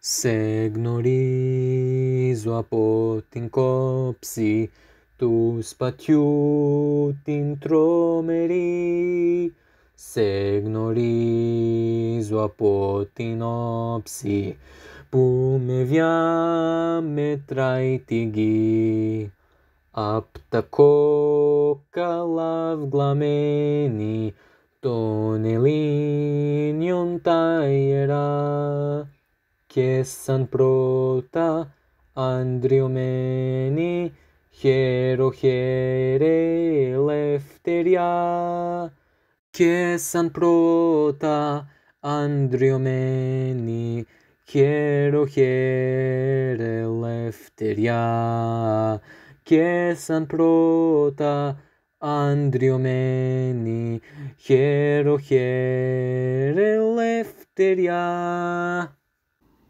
Σε γνωρίζω από την κόψη του σπατιού την τρομερή. Σε γνωρίζω από την όψη που με μετράει την γη. Απ' τα κόκαλα βγλαμένη τον Ελλήν και σαν πρώτα αντριωμένη χέρο χέρε ελευθεριά και σαν πρώτα αντριωμένη χέρο χέρε ελευθεριά και σαν πρώτα αντριωμένη χέρο χέρε ελευθεριά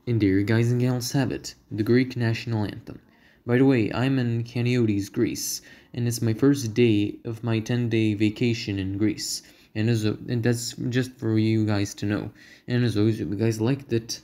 And dear guys and gals have it, the Greek national anthem. By the way, I'm in Caniotes, Greece, and it's my first day of my 10-day vacation in Greece. And, as a, and that's just for you guys to know. And as always, if you guys liked it,